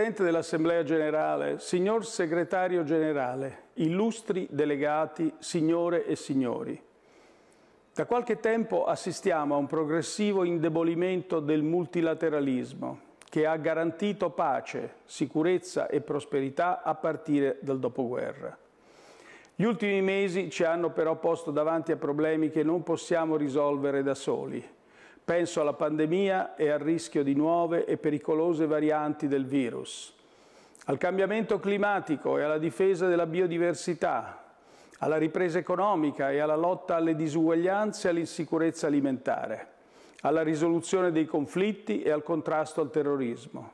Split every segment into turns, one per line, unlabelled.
Presidente dell'Assemblea Generale, signor Segretario Generale, illustri delegati, signore e signori, da qualche tempo assistiamo a un progressivo indebolimento del multilateralismo che ha garantito pace, sicurezza e prosperità a partire dal dopoguerra. Gli ultimi mesi ci hanno però posto davanti a problemi che non possiamo risolvere da soli Penso alla pandemia e al rischio di nuove e pericolose varianti del virus, al cambiamento climatico e alla difesa della biodiversità, alla ripresa economica e alla lotta alle disuguaglianze e all'insicurezza alimentare, alla risoluzione dei conflitti e al contrasto al terrorismo.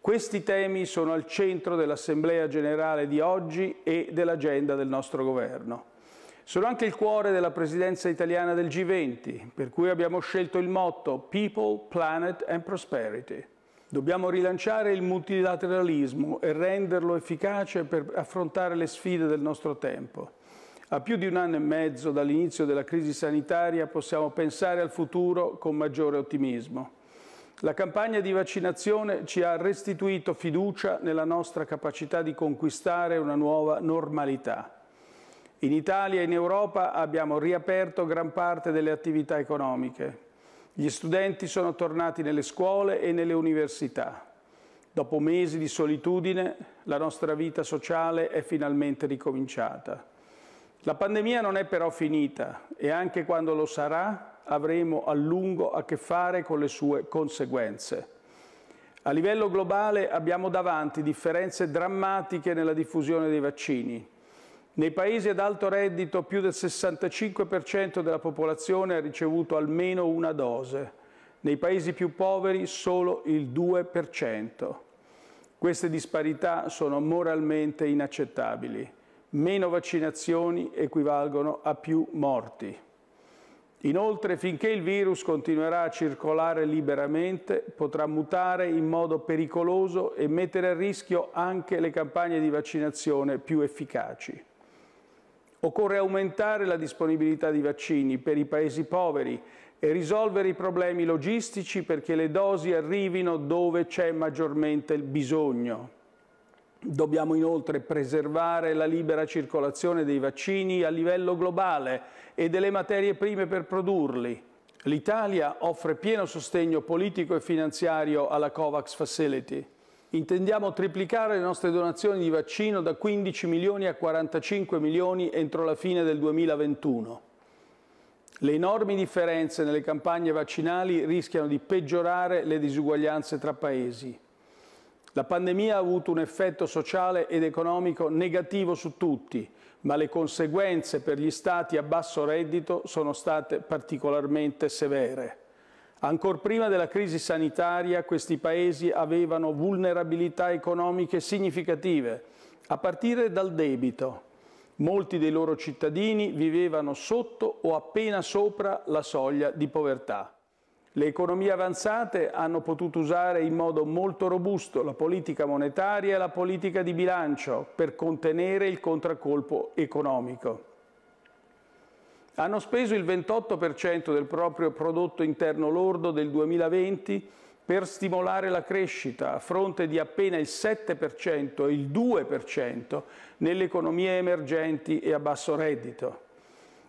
Questi temi sono al centro dell'Assemblea generale di oggi e dell'agenda del nostro Governo. Sono anche il cuore della presidenza italiana del G20, per cui abbiamo scelto il motto People, Planet and Prosperity. Dobbiamo rilanciare il multilateralismo e renderlo efficace per affrontare le sfide del nostro tempo. A più di un anno e mezzo dall'inizio della crisi sanitaria possiamo pensare al futuro con maggiore ottimismo. La campagna di vaccinazione ci ha restituito fiducia nella nostra capacità di conquistare una nuova normalità. In Italia e in Europa abbiamo riaperto gran parte delle attività economiche. Gli studenti sono tornati nelle scuole e nelle università. Dopo mesi di solitudine, la nostra vita sociale è finalmente ricominciata. La pandemia non è però finita e anche quando lo sarà avremo a lungo a che fare con le sue conseguenze. A livello globale abbiamo davanti differenze drammatiche nella diffusione dei vaccini nei paesi ad alto reddito più del 65% della popolazione ha ricevuto almeno una dose, nei paesi più poveri solo il 2%. Queste disparità sono moralmente inaccettabili. Meno vaccinazioni equivalgono a più morti. Inoltre, finché il virus continuerà a circolare liberamente, potrà mutare in modo pericoloso e mettere a rischio anche le campagne di vaccinazione più efficaci. Occorre aumentare la disponibilità di vaccini per i paesi poveri e risolvere i problemi logistici perché le dosi arrivino dove c'è maggiormente il bisogno. Dobbiamo inoltre preservare la libera circolazione dei vaccini a livello globale e delle materie prime per produrli. L'Italia offre pieno sostegno politico e finanziario alla COVAX Facility. Intendiamo triplicare le nostre donazioni di vaccino da 15 milioni a 45 milioni entro la fine del 2021. Le enormi differenze nelle campagne vaccinali rischiano di peggiorare le disuguaglianze tra paesi. La pandemia ha avuto un effetto sociale ed economico negativo su tutti, ma le conseguenze per gli stati a basso reddito sono state particolarmente severe. Ancora prima della crisi sanitaria questi paesi avevano vulnerabilità economiche significative, a partire dal debito. Molti dei loro cittadini vivevano sotto o appena sopra la soglia di povertà. Le economie avanzate hanno potuto usare in modo molto robusto la politica monetaria e la politica di bilancio per contenere il contraccolpo economico hanno speso il 28% del proprio prodotto interno lordo del 2020 per stimolare la crescita a fronte di appena il 7% e il 2% nelle economie emergenti e a basso reddito.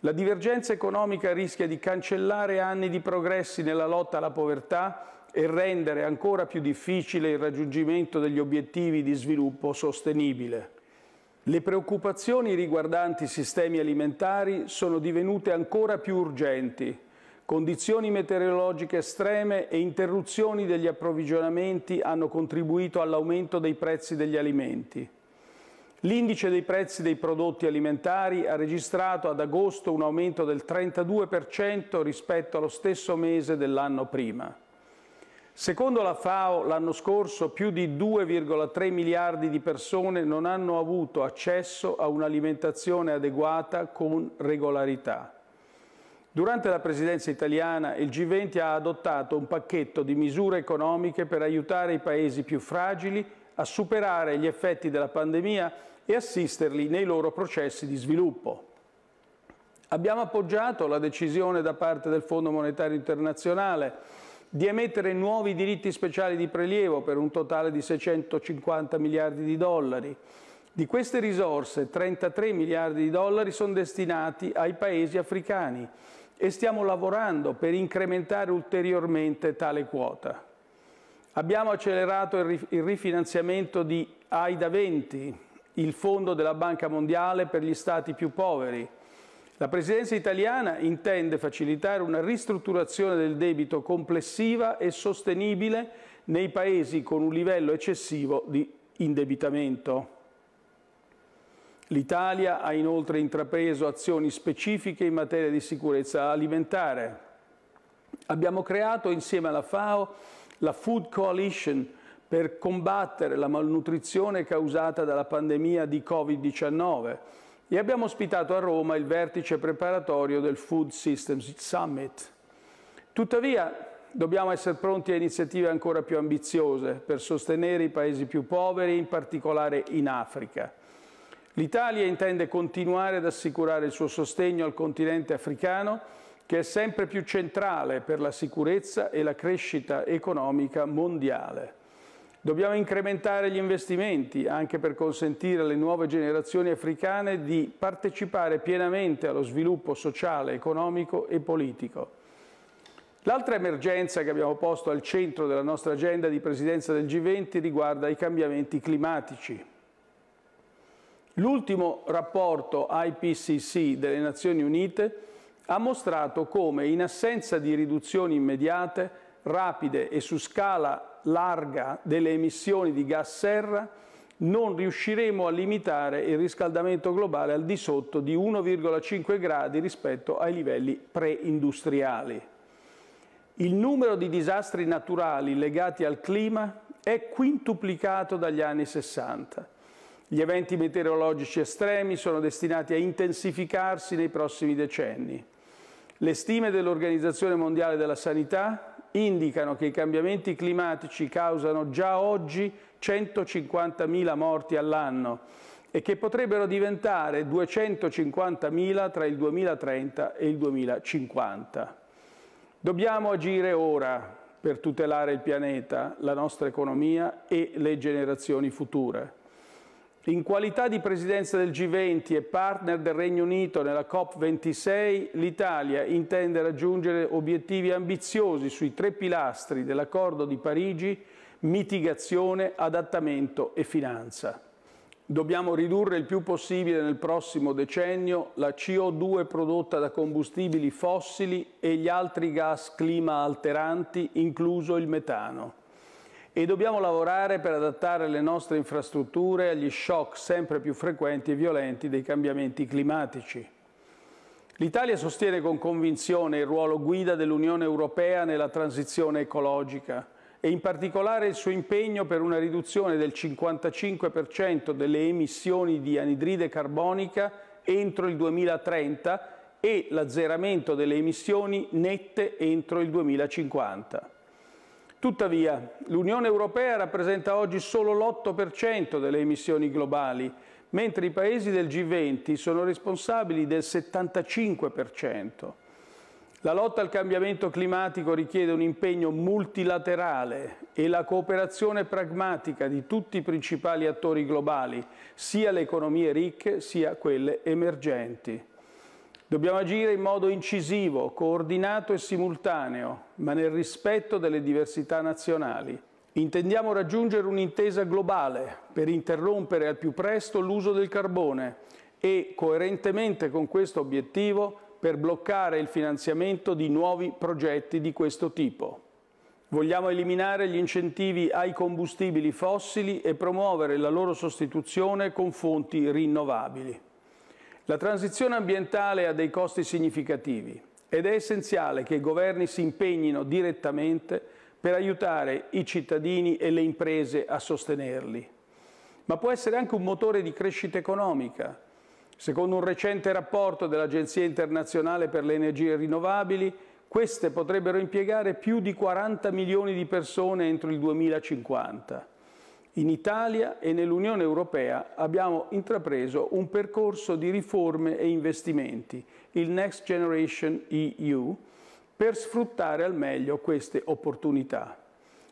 La divergenza economica rischia di cancellare anni di progressi nella lotta alla povertà e rendere ancora più difficile il raggiungimento degli obiettivi di sviluppo sostenibile. Le preoccupazioni riguardanti i sistemi alimentari sono divenute ancora più urgenti. Condizioni meteorologiche estreme e interruzioni degli approvvigionamenti hanno contribuito all'aumento dei prezzi degli alimenti. L'indice dei prezzi dei prodotti alimentari ha registrato ad agosto un aumento del 32% rispetto allo stesso mese dell'anno prima. Secondo la FAO, l'anno scorso più di 2,3 miliardi di persone non hanno avuto accesso a un'alimentazione adeguata con regolarità. Durante la presidenza italiana, il G20 ha adottato un pacchetto di misure economiche per aiutare i paesi più fragili a superare gli effetti della pandemia e assisterli nei loro processi di sviluppo. Abbiamo appoggiato la decisione da parte del Fondo Monetario Internazionale di emettere nuovi diritti speciali di prelievo per un totale di 650 miliardi di dollari. Di queste risorse 33 miliardi di dollari sono destinati ai paesi africani e stiamo lavorando per incrementare ulteriormente tale quota. Abbiamo accelerato il rifinanziamento di AIDA 20, il fondo della Banca Mondiale per gli stati più poveri, la Presidenza italiana intende facilitare una ristrutturazione del debito complessiva e sostenibile nei paesi con un livello eccessivo di indebitamento. L'Italia ha inoltre intrapreso azioni specifiche in materia di sicurezza alimentare. Abbiamo creato insieme alla FAO la Food Coalition per combattere la malnutrizione causata dalla pandemia di Covid-19 e abbiamo ospitato a Roma il vertice preparatorio del Food Systems Summit. Tuttavia, dobbiamo essere pronti a iniziative ancora più ambiziose per sostenere i paesi più poveri, in particolare in Africa. L'Italia intende continuare ad assicurare il suo sostegno al continente africano, che è sempre più centrale per la sicurezza e la crescita economica mondiale. Dobbiamo incrementare gli investimenti anche per consentire alle nuove generazioni africane di partecipare pienamente allo sviluppo sociale, economico e politico. L'altra emergenza che abbiamo posto al centro della nostra agenda di presidenza del G20 riguarda i cambiamenti climatici. L'ultimo rapporto IPCC delle Nazioni Unite ha mostrato come in assenza di riduzioni immediate, rapide e su scala larga delle emissioni di gas serra, non riusciremo a limitare il riscaldamento globale al di sotto di 1,5 gradi rispetto ai livelli preindustriali. Il numero di disastri naturali legati al clima è quintuplicato dagli anni 60. Gli eventi meteorologici estremi sono destinati a intensificarsi nei prossimi decenni. Le stime dell'Organizzazione Mondiale della Sanità indicano che i cambiamenti climatici causano già oggi 150.000 morti all'anno e che potrebbero diventare 250.000 tra il 2030 e il 2050. Dobbiamo agire ora per tutelare il pianeta, la nostra economia e le generazioni future. In qualità di presidenza del G20 e partner del Regno Unito nella COP26, l'Italia intende raggiungere obiettivi ambiziosi sui tre pilastri dell'accordo di Parigi, mitigazione, adattamento e finanza. Dobbiamo ridurre il più possibile nel prossimo decennio la CO2 prodotta da combustibili fossili e gli altri gas clima alteranti, incluso il metano e dobbiamo lavorare per adattare le nostre infrastrutture agli shock sempre più frequenti e violenti dei cambiamenti climatici. L'Italia sostiene con convinzione il ruolo guida dell'Unione Europea nella transizione ecologica e in particolare il suo impegno per una riduzione del 55% delle emissioni di anidride carbonica entro il 2030 e l'azzeramento delle emissioni nette entro il 2050. Tuttavia, l'Unione Europea rappresenta oggi solo l'8% delle emissioni globali, mentre i paesi del G20 sono responsabili del 75%. La lotta al cambiamento climatico richiede un impegno multilaterale e la cooperazione pragmatica di tutti i principali attori globali, sia le economie ricche sia quelle emergenti. Dobbiamo agire in modo incisivo, coordinato e simultaneo, ma nel rispetto delle diversità nazionali. Intendiamo raggiungere un'intesa globale per interrompere al più presto l'uso del carbone e, coerentemente con questo obiettivo, per bloccare il finanziamento di nuovi progetti di questo tipo. Vogliamo eliminare gli incentivi ai combustibili fossili e promuovere la loro sostituzione con fonti rinnovabili. La transizione ambientale ha dei costi significativi ed è essenziale che i governi si impegnino direttamente per aiutare i cittadini e le imprese a sostenerli. Ma può essere anche un motore di crescita economica. Secondo un recente rapporto dell'Agenzia internazionale per le energie rinnovabili, queste potrebbero impiegare più di 40 milioni di persone entro il 2050. In Italia e nell'Unione Europea abbiamo intrapreso un percorso di riforme e investimenti, il Next Generation EU, per sfruttare al meglio queste opportunità.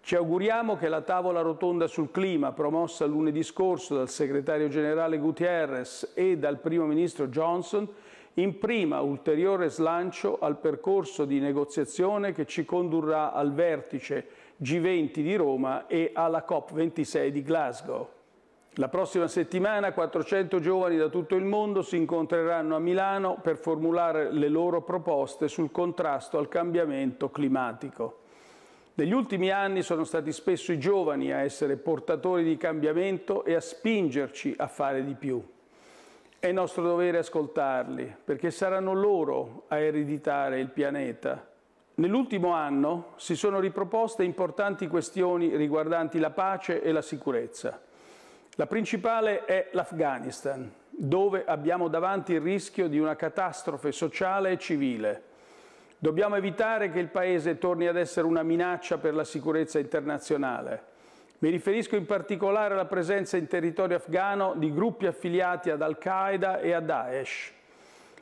Ci auguriamo che la tavola rotonda sul clima, promossa lunedì scorso dal segretario generale Gutierrez e dal primo ministro Johnson, imprima ulteriore slancio al percorso di negoziazione che ci condurrà al vertice G20 di Roma e alla COP26 di Glasgow. La prossima settimana 400 giovani da tutto il mondo si incontreranno a Milano per formulare le loro proposte sul contrasto al cambiamento climatico. Negli ultimi anni sono stati spesso i giovani a essere portatori di cambiamento e a spingerci a fare di più. È nostro dovere ascoltarli, perché saranno loro a ereditare il pianeta Nell'ultimo anno si sono riproposte importanti questioni riguardanti la pace e la sicurezza. La principale è l'Afghanistan, dove abbiamo davanti il rischio di una catastrofe sociale e civile. Dobbiamo evitare che il Paese torni ad essere una minaccia per la sicurezza internazionale. Mi riferisco in particolare alla presenza in territorio afghano di gruppi affiliati ad Al-Qaeda e a Daesh.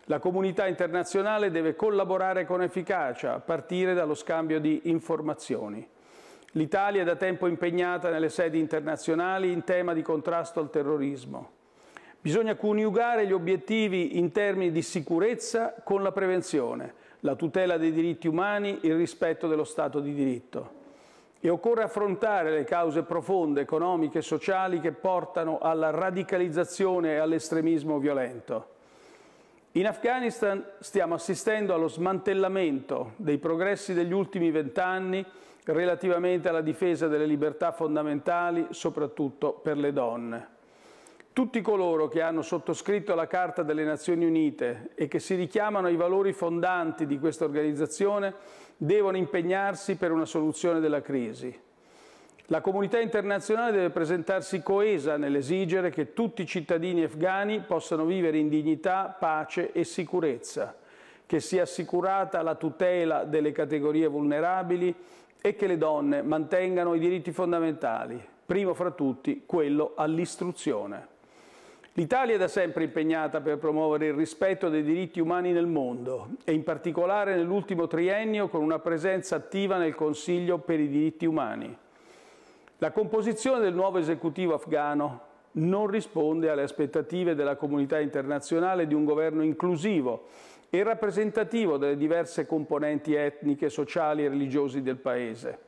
La comunità internazionale deve collaborare con efficacia a partire dallo scambio di informazioni. L'Italia è da tempo impegnata nelle sedi internazionali in tema di contrasto al terrorismo. Bisogna coniugare gli obiettivi in termini di sicurezza con la prevenzione, la tutela dei diritti umani, il rispetto dello Stato di diritto. E occorre affrontare le cause profonde, economiche e sociali che portano alla radicalizzazione e all'estremismo violento. In Afghanistan stiamo assistendo allo smantellamento dei progressi degli ultimi vent'anni relativamente alla difesa delle libertà fondamentali, soprattutto per le donne. Tutti coloro che hanno sottoscritto la Carta delle Nazioni Unite e che si richiamano ai valori fondanti di questa organizzazione devono impegnarsi per una soluzione della crisi. La comunità internazionale deve presentarsi coesa nell'esigere che tutti i cittadini afghani possano vivere in dignità, pace e sicurezza, che sia assicurata la tutela delle categorie vulnerabili e che le donne mantengano i diritti fondamentali, primo fra tutti quello all'istruzione. L'Italia è da sempre impegnata per promuovere il rispetto dei diritti umani nel mondo e in particolare nell'ultimo triennio con una presenza attiva nel Consiglio per i diritti umani. La composizione del nuovo esecutivo afghano non risponde alle aspettative della comunità internazionale di un governo inclusivo e rappresentativo delle diverse componenti etniche, sociali e religiosi del Paese.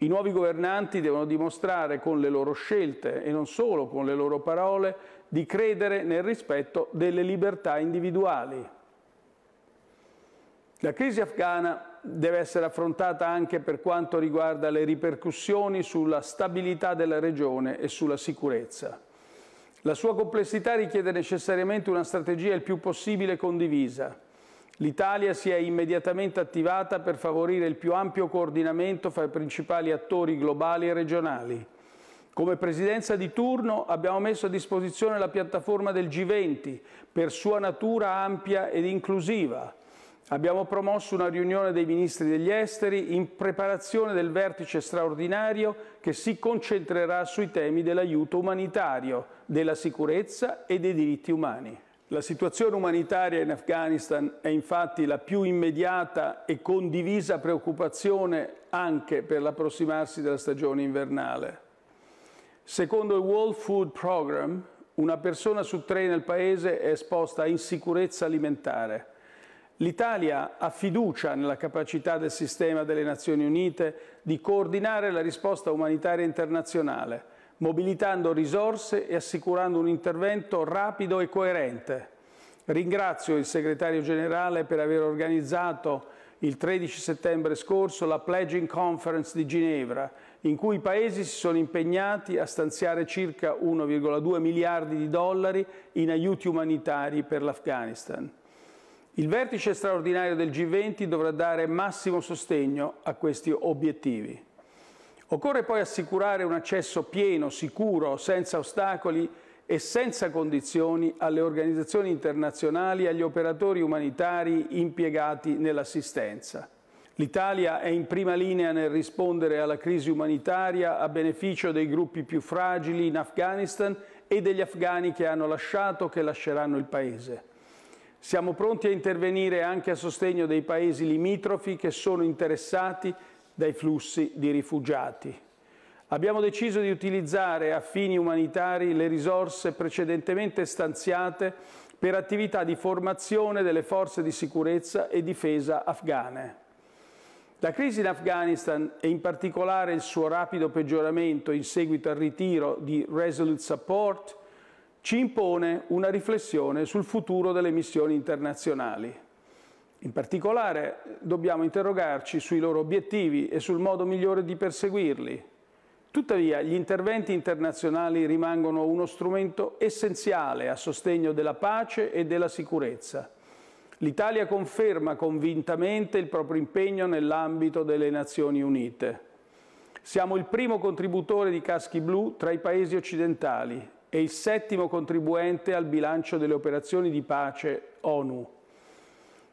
I nuovi governanti devono dimostrare con le loro scelte e non solo con le loro parole di credere nel rispetto delle libertà individuali. La crisi afghana deve essere affrontata anche per quanto riguarda le ripercussioni sulla stabilità della regione e sulla sicurezza. La sua complessità richiede necessariamente una strategia il più possibile condivisa. L'Italia si è immediatamente attivata per favorire il più ampio coordinamento fra i principali attori globali e regionali. Come presidenza di turno abbiamo messo a disposizione la piattaforma del G20, per sua natura ampia ed inclusiva, Abbiamo promosso una riunione dei ministri degli esteri in preparazione del vertice straordinario che si concentrerà sui temi dell'aiuto umanitario, della sicurezza e dei diritti umani. La situazione umanitaria in Afghanistan è infatti la più immediata e condivisa preoccupazione anche per l'approssimarsi della stagione invernale. Secondo il World Food Program, una persona su tre nel paese è esposta a insicurezza alimentare L'Italia ha fiducia nella capacità del sistema delle Nazioni Unite di coordinare la risposta umanitaria internazionale, mobilitando risorse e assicurando un intervento rapido e coerente. Ringrazio il segretario generale per aver organizzato il 13 settembre scorso la Pledging Conference di Ginevra, in cui i paesi si sono impegnati a stanziare circa 1,2 miliardi di dollari in aiuti umanitari per l'Afghanistan. Il vertice straordinario del G20 dovrà dare massimo sostegno a questi obiettivi. Occorre poi assicurare un accesso pieno, sicuro, senza ostacoli e senza condizioni alle organizzazioni internazionali e agli operatori umanitari impiegati nell'assistenza. L'Italia è in prima linea nel rispondere alla crisi umanitaria a beneficio dei gruppi più fragili in Afghanistan e degli afghani che hanno lasciato o che lasceranno il Paese. Siamo pronti a intervenire anche a sostegno dei paesi limitrofi che sono interessati dai flussi di rifugiati. Abbiamo deciso di utilizzare a fini umanitari le risorse precedentemente stanziate per attività di formazione delle forze di sicurezza e difesa afghane. La crisi in Afghanistan e in particolare il suo rapido peggioramento in seguito al ritiro di Resolute Support ci impone una riflessione sul futuro delle missioni internazionali. In particolare dobbiamo interrogarci sui loro obiettivi e sul modo migliore di perseguirli. Tuttavia gli interventi internazionali rimangono uno strumento essenziale a sostegno della pace e della sicurezza. L'Italia conferma convintamente il proprio impegno nell'ambito delle Nazioni Unite. Siamo il primo contributore di caschi blu tra i paesi occidentali e il settimo contribuente al bilancio delle operazioni di pace ONU.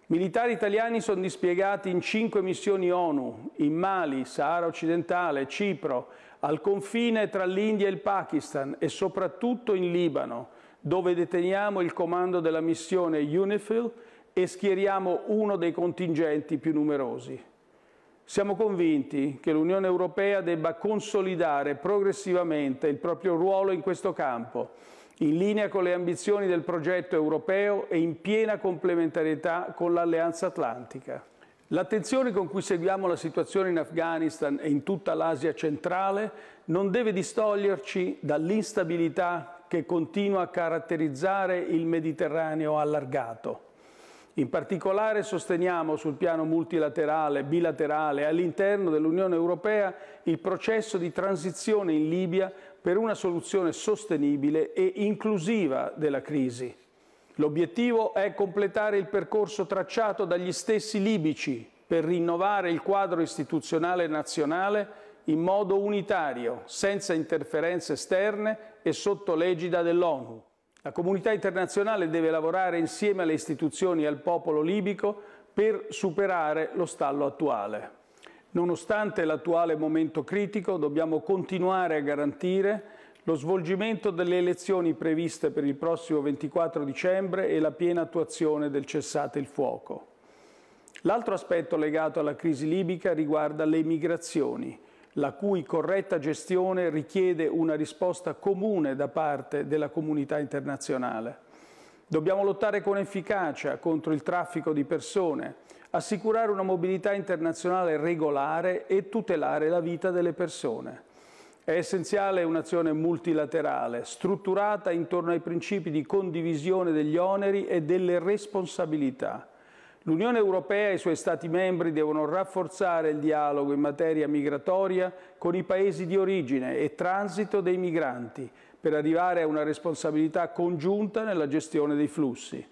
Militari italiani sono dispiegati in cinque missioni ONU, in Mali, Sahara occidentale, Cipro, al confine tra l'India e il Pakistan e soprattutto in Libano, dove deteniamo il comando della missione UNIFIL e schieriamo uno dei contingenti più numerosi. Siamo convinti che l'Unione Europea debba consolidare progressivamente il proprio ruolo in questo campo, in linea con le ambizioni del progetto europeo e in piena complementarietà con l'Alleanza Atlantica. L'attenzione con cui seguiamo la situazione in Afghanistan e in tutta l'Asia centrale non deve distoglierci dall'instabilità che continua a caratterizzare il Mediterraneo allargato. In particolare sosteniamo sul piano multilaterale, bilaterale e all'interno dell'Unione Europea il processo di transizione in Libia per una soluzione sostenibile e inclusiva della crisi. L'obiettivo è completare il percorso tracciato dagli stessi libici per rinnovare il quadro istituzionale nazionale in modo unitario, senza interferenze esterne e sotto l'egida dell'ONU. La comunità internazionale deve lavorare insieme alle istituzioni e al popolo libico per superare lo stallo attuale. Nonostante l'attuale momento critico, dobbiamo continuare a garantire lo svolgimento delle elezioni previste per il prossimo 24 dicembre e la piena attuazione del cessate il fuoco. L'altro aspetto legato alla crisi libica riguarda le migrazioni la cui corretta gestione richiede una risposta comune da parte della comunità internazionale. Dobbiamo lottare con efficacia contro il traffico di persone, assicurare una mobilità internazionale regolare e tutelare la vita delle persone. È essenziale un'azione multilaterale, strutturata intorno ai principi di condivisione degli oneri e delle responsabilità, L'Unione Europea e i suoi Stati membri devono rafforzare il dialogo in materia migratoria con i paesi di origine e transito dei migranti per arrivare a una responsabilità congiunta nella gestione dei flussi.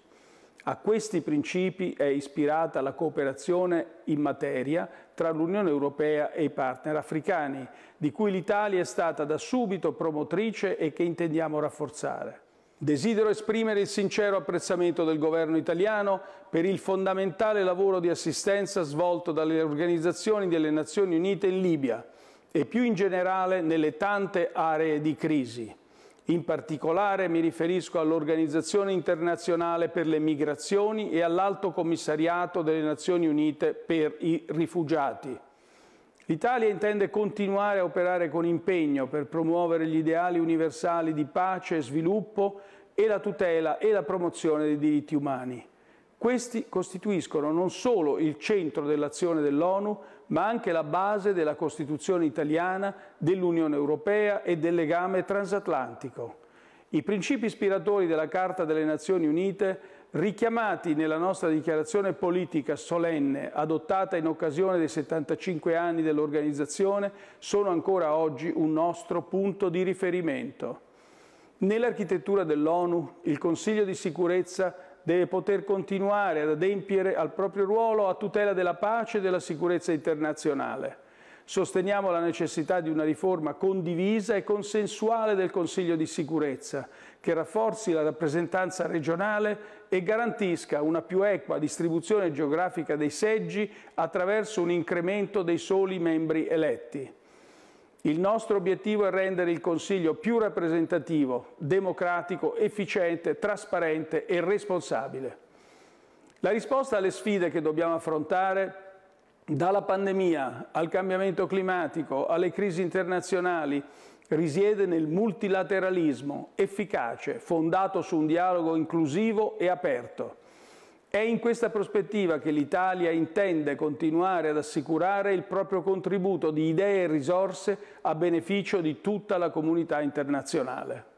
A questi principi è ispirata la cooperazione in materia tra l'Unione Europea e i partner africani, di cui l'Italia è stata da subito promotrice e che intendiamo rafforzare. Desidero esprimere il sincero apprezzamento del governo italiano per il fondamentale lavoro di assistenza svolto dalle organizzazioni delle Nazioni Unite in Libia e più in generale nelle tante aree di crisi. In particolare mi riferisco all'Organizzazione internazionale per le migrazioni e all'Alto Commissariato delle Nazioni Unite per i rifugiati. L'Italia intende continuare a operare con impegno per promuovere gli ideali universali di pace e sviluppo e la tutela e la promozione dei diritti umani. Questi costituiscono non solo il centro dell'azione dell'ONU, ma anche la base della Costituzione italiana, dell'Unione Europea e del legame transatlantico. I principi ispiratori della Carta delle Nazioni Unite richiamati nella nostra dichiarazione politica solenne adottata in occasione dei 75 anni dell'organizzazione, sono ancora oggi un nostro punto di riferimento. Nell'architettura dell'ONU il Consiglio di sicurezza deve poter continuare ad adempiere al proprio ruolo a tutela della pace e della sicurezza internazionale. Sosteniamo la necessità di una riforma condivisa e consensuale del Consiglio di sicurezza, che rafforzi la rappresentanza regionale e garantisca una più equa distribuzione geografica dei seggi attraverso un incremento dei soli membri eletti. Il nostro obiettivo è rendere il Consiglio più rappresentativo, democratico, efficiente, trasparente e responsabile. La risposta alle sfide che dobbiamo affrontare dalla pandemia al cambiamento climatico, alle crisi internazionali, risiede nel multilateralismo efficace, fondato su un dialogo inclusivo e aperto. È in questa prospettiva che l'Italia intende continuare ad assicurare il proprio contributo di idee e risorse a beneficio di tutta la comunità internazionale.